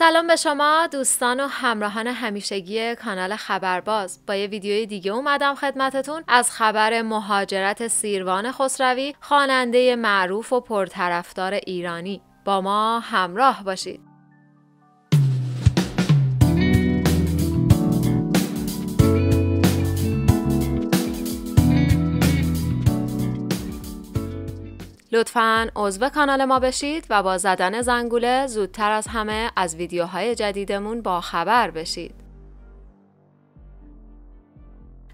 سلام به شما دوستان و همراهان همیشگی کانال خبرباز با یه ویدیوی دیگه اومدم خدمتتون از خبر مهاجرت سیروان خسروی خواننده معروف و پرطرفدار ایرانی با ما همراه باشید لطفا عضو کانال ما بشید و با زدن زنگوله زودتر از همه از ویدیوهای جدیدمون با خبر بشید.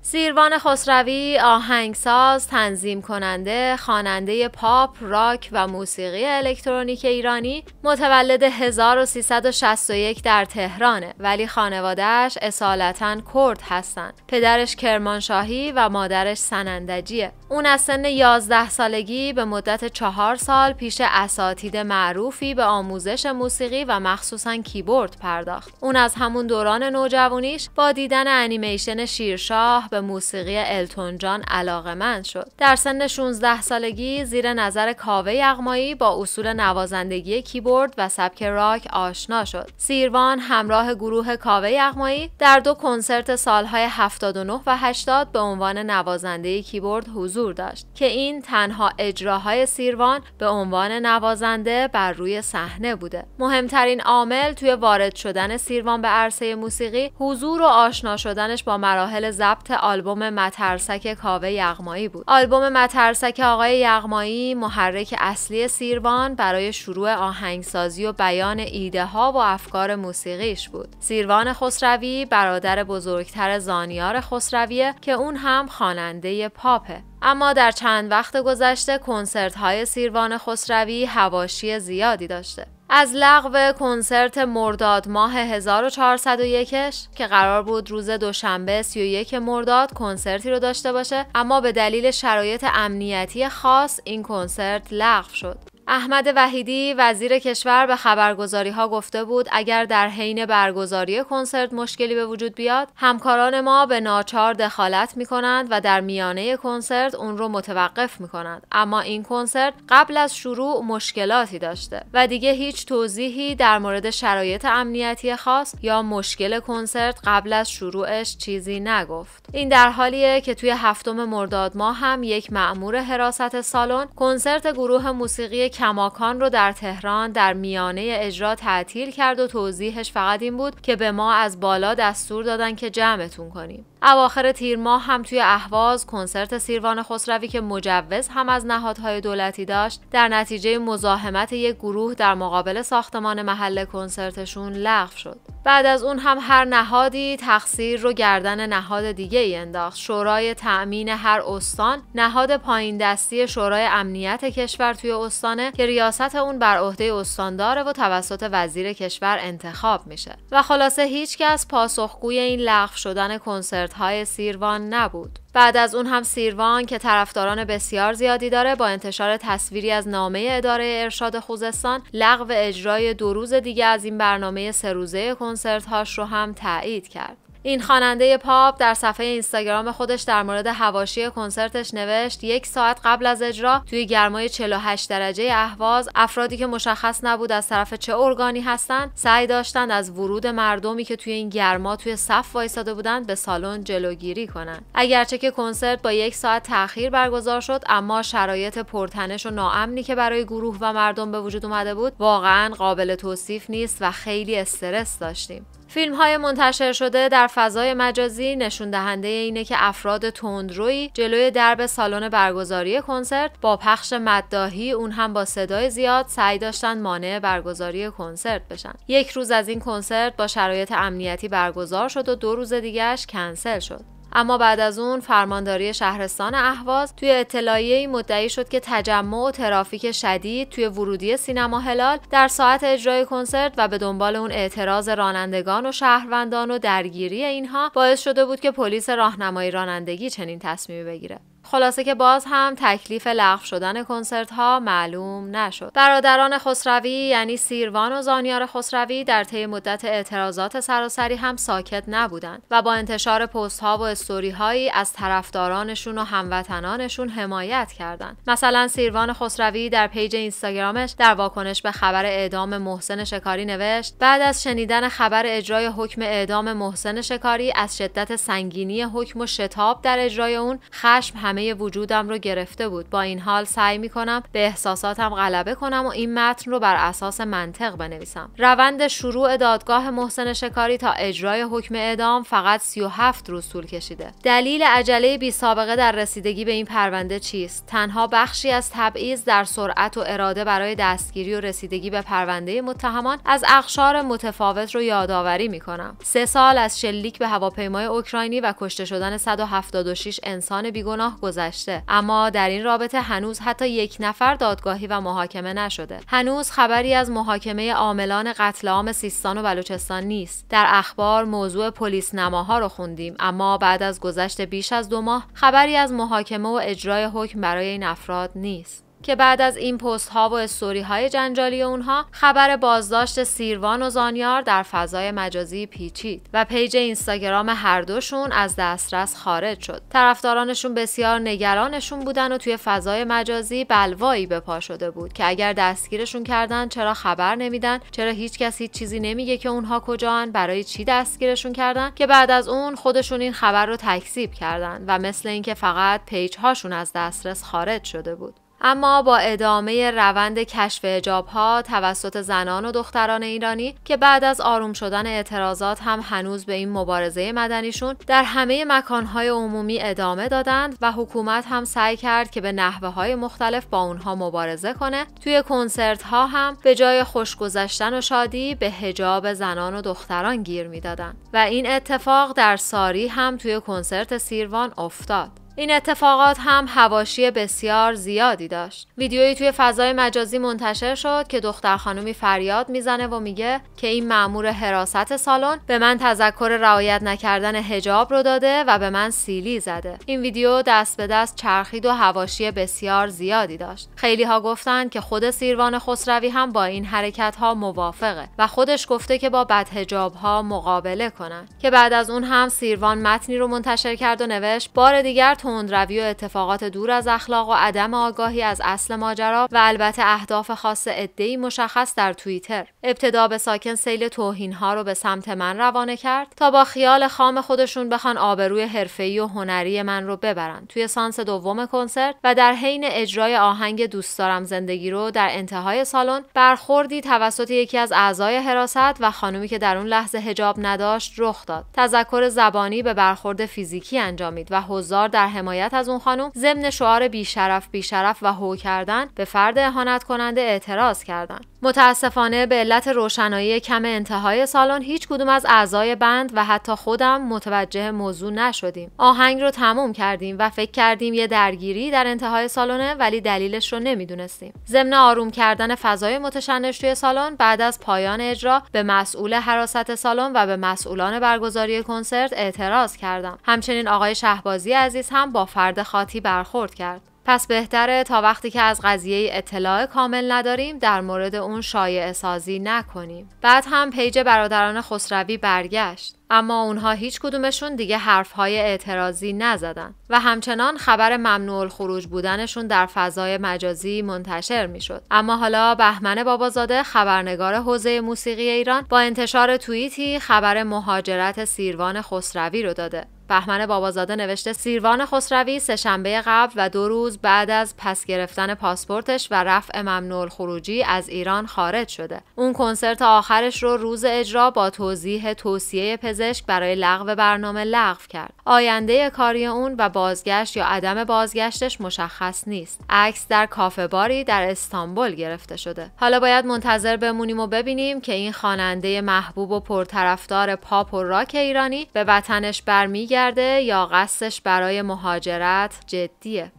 سیروان خسروی آهنگساز، تنظیم کننده، خواننده پاپ، راک و موسیقی الکترونیک ایرانی متولد 1361 در تهرانه ولی خانوادهش اصالتا کرد هستند. پدرش کرمانشاهی و مادرش سنندجیه. اون از سن 11 سالگی به مدت چهار سال پیش اساتید معروفی به آموزش موسیقی و مخصوصا کیبورد پرداخت. اون از همون دوران نوجوانیش با دیدن انیمیشن شیرشاه به موسیقی التون جان علاقمند شد. در سن 16 سالگی زیر نظر کاوه یغمایی با اصول نوازندگی کیبورد و سبک راک آشنا شد. سیروان همراه گروه کاوه یغمایی در دو کنسرت سالهای 79 و 80 به عنوان نوازنده کیبورد حضور حضور داشت که این تنها اجراهای سیروان به عنوان نوازنده بر روی صحنه بوده مهمترین عامل توی وارد شدن سیروان به عرصه موسیقی حضور و آشنا شدنش با مراحل ضبط آلبوم مترسک کاوه یغمایی بود آلبوم مترسک آقای یغمایی محرک اصلی سیروان برای شروع آهنگسازی و بیان ایده ها و افکار موسیقیش بود سیروان خسروی برادر بزرگتر زانیار خسرویه که اون هم خواننده پاپه اما در چند وقت گذشته کنسرت های سیروان خسروی هواشی زیادی داشته. از لغو کنسرت مرداد ماه 1401ش که قرار بود روز دوشنبه 31 مرداد کنسرتی رو داشته باشه اما به دلیل شرایط امنیتی خاص این کنسرت لغو شد احمد وحیدی وزیر کشور به خبرگزاری ها گفته بود اگر در حین برگزاری کنسرت مشکلی به وجود بیاد همکاران ما به ناچار دخالت می کنند و در میانه کنسرت اون رو متوقف می کنند اما این کنسرت قبل از شروع مشکلاتی داشته و دیگه هیچ توضیحی در مورد شرایط امنیتی خاص یا مشکل کنسرت قبل از شروعش چیزی نگفت این در حالیه که توی هفتم مرداد ماه هم یک معمور حراست سالن کنسرت گروه موسیقی کماکان رو در تهران در میانه اجرا تعطیل کرد و توضیحش فقط این بود که به ما از بالا دستور دادن که جمعتون کنیم اواخر تیر ماه هم توی اهواز کنسرت سیروان خسروی که مجوز هم از نهادهای دولتی داشت در نتیجه مزاحمت یک گروه در مقابل ساختمان محل کنسرتشون لغو شد بعد از اون هم هر نهادی تقصیر رو گردن نهاد دیگه ای انداخت شورای تأمین هر استان نهاد پایین دستی شورای امنیت کشور توی استانه که ریاست اون بر عهده استانداره و توسط وزیر کشور انتخاب میشه و خلاصه هیچکس پاسخگوی این لغو شدن کنسرت های سیروان نبود بعد از اون هم سیروان که طرفداران بسیار زیادی داره با انتشار تصویری از نامه اداره ارشاد خوزستان لغو اجرای دو روز دیگه از این برنامه سه روزه کنسرت هاش رو هم تایید کرد این خواننده پاپ در صفحه اینستاگرام خودش در مورد هواشی کنسرتش نوشت یک ساعت قبل از اجرا توی گرمای 48 درجه اهواز افرادی که مشخص نبود از طرف چه ارگانی هستند سعی داشتند از ورود مردمی که توی این گرما توی صف وایساده بودند به سالن جلوگیری کنند اگرچه که کنسرت با یک ساعت تاخیر برگزار شد اما شرایط پرتنش و ناامنی که برای گروه و مردم به وجود اومده بود واقعا قابل توصیف نیست و خیلی استرس داشتیم فیلم های منتشر شده در فضای مجازی نشون دهنده اینه که افراد تندرویی جلوی درب سالن برگزاری کنسرت با پخش مدداهی اون هم با صدای زیاد سعی داشتن مانع برگزاری کنسرت بشن یک روز از این کنسرت با شرایط امنیتی برگزار شد و دو روز دیگهش کنسل شد اما بعد از اون فرمانداری شهرستان اهواز توی اطلاعیه مدعی شد که تجمع و ترافیک شدید توی ورودی سینما هلال در ساعت اجرای کنسرت و به دنبال اون اعتراض رانندگان و شهروندان و درگیری اینها باعث شده بود که پلیس راهنمایی رانندگی چنین تصمیمی بگیره خلاصه که باز هم تکلیف لغو شدن کنسرت ها معلوم نشد. برادران خسروی یعنی سیروان و زانیار خسروی در طی مدت اعتراضات سراسری هم ساکت نبودند و با انتشار پست ها و استوری هایی از طرفدارانشون و هموطنانشون حمایت کردند. مثلا سیروان خسروی در پیج اینستاگرامش در واکنش به خبر اعدام محسن شکاری نوشت بعد از شنیدن خبر اجرای حکم اعدام محسن شکاری از شدت سنگینی حکم و شتاب در اجرای اون خشم هم همه وجودم رو گرفته بود با این حال سعی می کنم به احساساتم غلبه کنم و این متن رو بر اساس منطق بنویسم روند شروع دادگاه محسن شکاری تا اجرای حکم اعدام فقط 37 روز طول کشیده دلیل عجله بی سابقه در رسیدگی به این پرونده چیست تنها بخشی از تبعیض در سرعت و اراده برای دستگیری و رسیدگی به پرونده متهمان از اخشار متفاوت رو یادآوری میکنم سه سال از شلیک به هواپیمای اوکراینی و کشته شدن 176 انسان بیگناه گذشته اما در این رابطه هنوز حتی یک نفر دادگاهی و محاکمه نشده هنوز خبری از محاکمه عاملان قتل عام سیستان و بلوچستان نیست در اخبار موضوع پلیس نماها رو خوندیم اما بعد از گذشت بیش از دو ماه خبری از محاکمه و اجرای حکم برای این افراد نیست که بعد از این پست ها و استوری های جنجالی اونها خبر بازداشت سیروان و زانیار در فضای مجازی پیچید و پیج اینستاگرام هر دوشون از دسترس خارج شد طرفدارانشون بسیار نگرانشون بودن و توی فضای مجازی بلوایی به پا شده بود که اگر دستگیرشون کردن چرا خبر نمیدن چرا هیچ کسی چیزی نمیگه که اونها کجان برای چی دستگیرشون کردن که بعد از اون خودشون این خبر رو تکذیب کردن و مثل اینکه فقط پیج هاشون از دسترس خارج شده بود اما با ادامه روند کشف اجاب ها توسط زنان و دختران ایرانی که بعد از آروم شدن اعتراضات هم هنوز به این مبارزه مدنیشون در همه مکانهای عمومی ادامه دادند و حکومت هم سعی کرد که به نحوه های مختلف با اونها مبارزه کنه توی کنسرت ها هم به جای خوشگذشتن و شادی به هجاب زنان و دختران گیر میدادند و این اتفاق در ساری هم توی کنسرت سیروان افتاد این اتفاقات هم هواشی بسیار زیادی داشت ویدیویی توی فضای مجازی منتشر شد که دختر خانومی فریاد میزنه و میگه که این معمور حراست سالن به من تذکر رعایت نکردن حجاب رو داده و به من سیلی زده این ویدیو دست به دست چرخید و هواشی بسیار زیادی داشت خیلی ها گفتن که خود سیروان خسروی هم با این حرکت ها موافقه و خودش گفته که با بدهجاب ها مقابله کنن که بعد از اون هم سیروان متنی رو منتشر کرد و نوشت بار دیگر تندروی و اتفاقات دور از اخلاق و عدم آگاهی از اصل ماجرا و البته اهداف خاص عدهای مشخص در توییتر ابتدا به ساکن سیل توهین ها رو به سمت من روانه کرد تا با خیال خام خودشون بخوان آبروی حرفه‌ای و هنری من رو ببرن توی سانس دوم کنسرت و در حین اجرای آهنگ دوست دارم زندگی رو در انتهای سالن برخوردی توسط یکی از اعضای حراست و خانومی که در اون لحظه حجاب نداشت رخ داد تذکر زبانی به برخورد فیزیکی انجامید و حضار در حمایت از اون خانم ضمن شعار بیشرف بیشرف و هو کردن به فرد اهانت کننده اعتراض کردند متاسفانه به علت روشنایی کم انتهای سالن هیچ کدوم از اعضای بند و حتی خودم متوجه موضوع نشدیم. آهنگ رو تموم کردیم و فکر کردیم یه درگیری در انتهای سالنه ولی دلیلش رو نمیدونستیم. ضمن آروم کردن فضای متشنج توی سالن بعد از پایان اجرا به مسئول حراست سالن و به مسئولان برگزاری کنسرت اعتراض کردم. همچنین آقای شهبازی عزیز هم با فرد خاطی برخورد کرد. پس بهتره تا وقتی که از قضیه اطلاع کامل نداریم در مورد اون شایع سازی نکنیم. بعد هم پیج برادران خسروی برگشت. اما اونها هیچ کدومشون دیگه حرفهای اعتراضی نزدن و همچنان خبر ممنوع خروج بودنشون در فضای مجازی منتشر میشد اما حالا بهمن بابازاده خبرنگار حوزه موسیقی ایران با انتشار توییتی خبر مهاجرت سیروان خسروی رو داده بهمن بابازاده نوشته سیروان خسروی سهشنبه قبل و دو روز بعد از پس گرفتن پاسپورتش و رفع ممنوع خروجی از ایران خارج شده اون کنسرت آخرش رو روز اجرا با توضیح توصیه پزشک برای لغو برنامه لغو کرد آینده کاری اون و بازگشت یا عدم بازگشتش مشخص نیست. عکس در کافه باری در استانبول گرفته شده. حالا باید منتظر بمونیم و ببینیم که این خواننده محبوب و پرطرفدار پاپ و راک ایرانی به وطنش برمیگرده یا قصدش برای مهاجرت جدیه.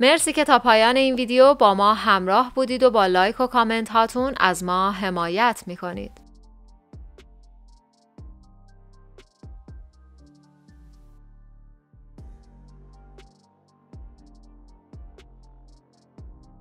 مرسی که تا پایان این ویدیو با ما همراه بودید و با لایک و کامنت هاتون از ما حمایت میکنید.